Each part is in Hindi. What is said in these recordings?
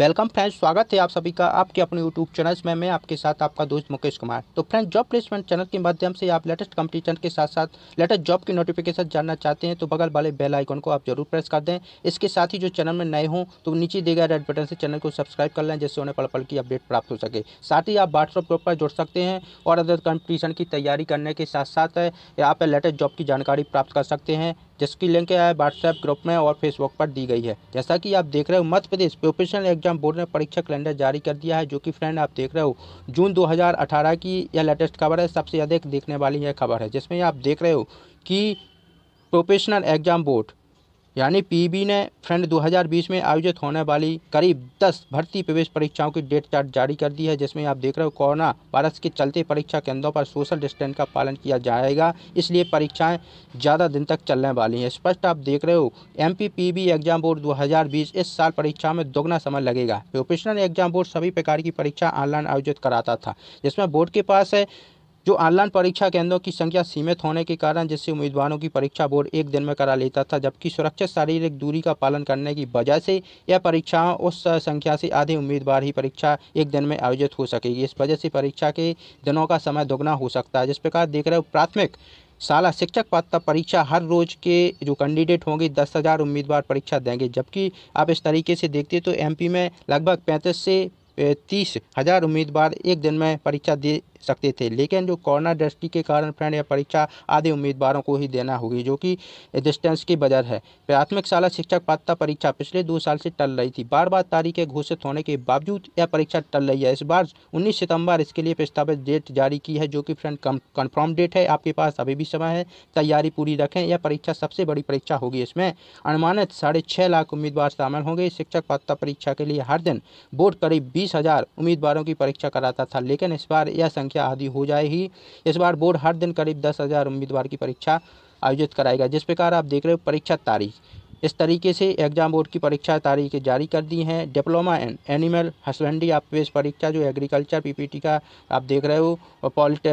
वेलकम फ्रेंड्स स्वागत है आप सभी का आपके अपने यूट्यूब चैनल में मैं आपके साथ आपका दोस्त मुकेश कुमार तो फ्रेंड्स जॉब प्लेसमेंट चैनल के माध्यम से आप लेटेस्ट कंपटीशन के साथ साथ लेटेस्ट जॉब की नोटिफिकेशन जानना चाहते हैं तो बगल वाले बेल आइकन को आप जरूर प्रेस कर दें इसके साथ ही जो चैनल में नए हों तो नीचे दिए गए रेड बटन से चैनल को सब्सक्राइब कर लें जिससे उन्हें पल पल की अपडेट प्राप्त हो सके साथ ही आप व्हाट्सअप ग्रुप पर जुड़ सकते हैं और अदर कंपटीशन की तैयारी करने के साथ साथ आप लेटेस्ट जॉब की जानकारी प्राप्त कर सकते हैं जिसकी लिंक है व्हाट्सएप ग्रुप में और फेसबुक पर दी गई है जैसा कि आप देख रहे हो Madhya Pradesh professional exam board ने परीक्षा कैलेंडर जारी कर दिया है जो कि फ्रेंड आप देख रहे हो जून 2018 की यह लेटेस्ट खबर है सबसे अधिक देखने वाली यह खबर है जिसमें आप देख रहे हो कि प्रोफेशनल एग्जाम बोर्ड यानी पीबी ने फ्रेंड 2020 में आयोजित होने वाली करीब 10 भर्ती प्रवेश परीक्षाओं की डेट चार्ट जारी कर दी है जिसमें आप देख रहे हो कोरोना वायरस के चलते परीक्षा केंद्रों पर सोशल डिस्टेंस का पालन किया जाएगा इसलिए परीक्षाएं ज़्यादा दिन तक चलने वाली हैं स्पष्ट आप देख रहे हो एम पी एग्जाम बोर्ड दो इस साल परीक्षा में दोगुना समय लगेगा प्रोफेशनल एग्जाम बोर्ड सभी प्रकार की परीक्षा ऑनलाइन आयोजित कराता था जिसमें बोर्ड के पास है जो ऑनलाइन परीक्षा केंद्रों की संख्या सीमित होने के कारण जिससे उम्मीदवारों की परीक्षा बोर्ड एक दिन में करा लेता था जबकि सुरक्षित शारीरिक दूरी का पालन करने की वजह से यह परीक्षाओं उस संख्या से आधे उम्मीदवार ही परीक्षा एक दिन में आयोजित हो सकेगी इस वजह से परीक्षा के दिनों का समय दोगुना हो सकता है जिस प्रकार देख रहे हो प्राथमिक शाला शिक्षक पात्रता परीक्षा हर रोज के जो कैंडिडेट होंगे दस हज़ार उम्मीदवार परीक्षा देंगे जबकि आप इस तरीके से देखते तो एमपी में लगभग पैंतीस से तीस हज़ार उम्मीदवार एक दिन में परीक्षा दे सकते थे लेकिन जो कोरोना दृष्टि के कारण फ्रेंड यह परीक्षा आदि उम्मीदवारों को ही देना होगी जो कि डिस्टेंस की वजह है प्राथमिक शाला शिक्षक पात्रता परीक्षा पिछले दो साल से टल रही थी बार बार तारीखें घोषित होने के बावजूद यह परीक्षा टल रही है इस बार उन्नीस सितम्बर इसके लिए प्रस्तावित डेट जारी की है जो कि फ्रेंड कन्फर्म डेट है आपके पास अभी भी समय है तैयारी पूरी रखें यह परीक्षा सबसे बड़ी परीक्षा होगी इसमें अनुमानित साढ़े छः लाख उम्मीदवार शामिल होंगे शिक्षक पात्रता परीक्षा के लिए हर दिन बोर्ड करीब बीस उम्मीदवारों की परीक्षा कराता था लेकिन इस बार यह संख्या संख्या आदि हो जाएगी इस बार बोर्ड हर दिन करीब दस हज़ार उम्मीदवार की परीक्षा आयोजित कराएगा जिस प्रकार आप देख रहे हो परीक्षा तारीख इस तरीके से एग्जाम बोर्ड की परीक्षा तारीखें जारी कर दी हैं डिप्लोमा एंड एनिमल हस्बेंड्री आप बेस परीक्षा जो एग्रीकल्चर पीपीटी का आप देख रहे हो और पॉलिट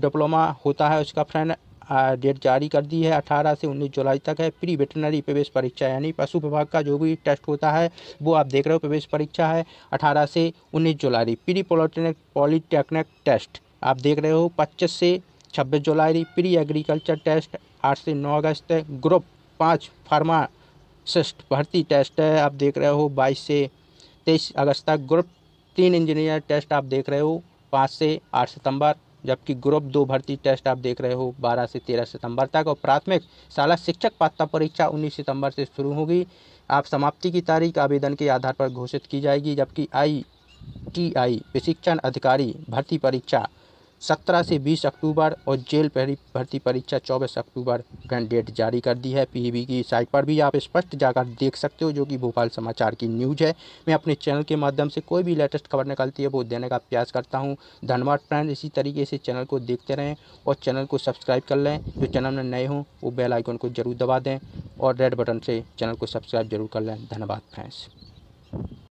डिप्लोमा होता है उसका फ्रेंड डेट जारी कर दी है अठारह से उन्नीस जुलाई तक है प्री वेटनरी प्रवेश परीक्षा यानी पशु विभाग का जो भी टेस्ट होता है वो आप देख रहे हो प्रवेश परीक्षा है अठारह से उन्नीस जुलाई प्री पॉलिटेक्निक पॉलीटेक्निक टेस्ट आप देख रहे हो पच्चीस से छब्बीस जुलाई प्री एग्रीकल्चर टेस्ट आठ से नौ अगस्त ग्रुप पाँच फार्मासिस्ट भर्ती टेस्ट है आप देख रहे हो बाईस से तेईस अगस्त तक ग्रुप तीन इंजीनियर टेस्ट आप देख रहे हो पाँच से आठ सितंबर जबकि ग्रुप दो भर्ती टेस्ट आप देख रहे हो 12 से 13 सितंबर तक और प्राथमिक शाला शिक्षक पात्रता परीक्षा 19 सितंबर से शुरू होगी आप समाप्ति की तारीख आवेदन के आधार पर घोषित की जाएगी जबकि आई टी आई प्रशिक्षण अधिकारी भर्ती परीक्षा सत्रह से बीस अक्टूबर और जेल भर्ती परीक्षा चौबीस अक्टूबर का डेट जारी कर दी है पीईबी की साइट पर भी आप स्पष्ट जाकर देख सकते हो जो कि भोपाल समाचार की न्यूज़ है मैं अपने चैनल के माध्यम से कोई भी लेटेस्ट खबर निकलती है वो देने का प्रयास करता हूँ धन्यवाद फ्रेंड इसी तरीके से चैनल को देखते रहें और चैनल को सब्सक्राइब कर लें जो चैनल में नए हों वो बेल आइकन को जरूर दबा दें और रेड बटन से चैनल को सब्सक्राइब जरूर कर लें धन्यवाद फ्रेंड्स